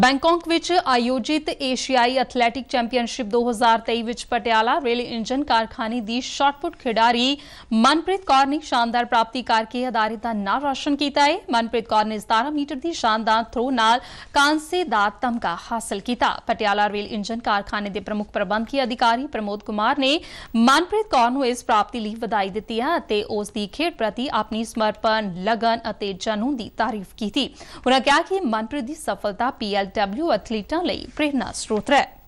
Bangkok ਵਿੱਚ ਆਯੋਜਿਤ ਏਸ਼ੀਆਈ ਐਥਲੈਟਿਕ ਚੈਂਪੀਅਨਸ਼ਿਪ 2023 ਵਿੱਚ ਪਟਿਆਲਾ ਰੇਲ ਇੰਜਨ ਕਾਰਖਾਨੇ ਦੀ ਸ਼ਾਟਪੁੱਟ ਖਿਡਾਰੀ ਮਨਪ੍ਰੀਤ ਕੌਰ ਨੇ ਸ਼ਾਨਦਾਰ ਪ੍ਰਾਪਤੀ ਕਰਕੇ ਅਧਾਰਿਤ ਦਾ ਨਾਮ ਕੀਤਾ ਹੈ ਮਨਪ੍ਰੀਤ ਕੌਰ ਨੇ 17 ਮੀਟਰ ਦੀ ਸ਼ਾਨਦਾਰ ਥਰੋ ਨਾਲ ਕਾਂਸੇ ਦਾ ਤਮਗਾ ਹਾਸਲ ਕੀਤਾ ਪਟਿਆਲਾ ਰੇਲ ਇੰਜਨ ਕਾਰਖਾਨੇ ਦੇ ਪ੍ਰਮੁੱਖ ਪ੍ਰਬੰਧਕੀ ਅਧਿਕਾਰੀ ਪ੍ਰਮੋਦ ਕੁਮਾਰ ਨੇ ਮਨਪ੍ਰੀਤ ਕੌਰ ਨੂੰ ਇਸ ਪ੍ਰਾਪਤੀ ਲਈ ਵਧਾਈ ਦਿੱਤੀ ਹੈ ਅਤੇ ਉਸ ਦੀ ਖੇਡ ਪ੍ਰਤੀ ਆਪਣੀ ਸਮਰਪਣ ਲਗਨ ਅਤੇ ਜਨੂੰਨ ਦੀ ਤਾਰੀਫ ਕੀਤੀ ਉਹਨਾਂ ਕਿਹਾ ਕਿ ਮਨਪ੍ਰੀਤ ਦੀ ਸਫਲਤਾ ਪੀਐਲ ਡਬਲਯੂ ਐਥਲੀਟਾਂ ਲਈ ਪ੍ਰੇਰਣਾ ਸਰੋਤ ਹੈ